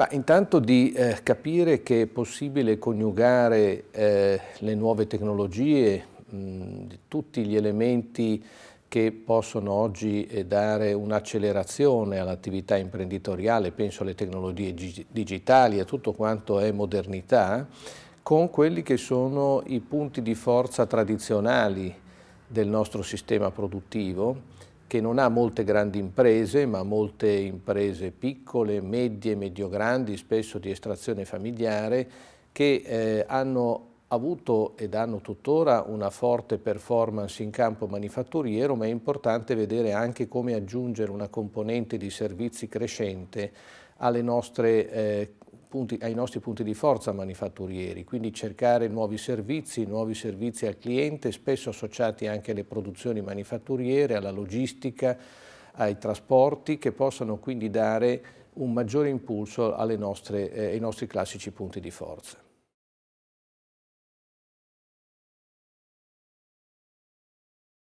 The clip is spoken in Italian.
Ma intanto di eh, capire che è possibile coniugare eh, le nuove tecnologie, mh, tutti gli elementi che possono oggi eh, dare un'accelerazione all'attività imprenditoriale, penso alle tecnologie digitali, a tutto quanto è modernità, con quelli che sono i punti di forza tradizionali del nostro sistema produttivo che non ha molte grandi imprese, ma molte imprese piccole, medie, medio-grandi, spesso di estrazione familiare, che eh, hanno avuto ed hanno tuttora una forte performance in campo manifatturiero, ma è importante vedere anche come aggiungere una componente di servizi crescente alle nostre eh, punti, ai nostri punti di forza manifatturieri, quindi cercare nuovi servizi, nuovi servizi al cliente, spesso associati anche alle produzioni manifatturiere, alla logistica, ai trasporti, che possano quindi dare un maggiore impulso nostre, eh, ai nostri classici punti di forza.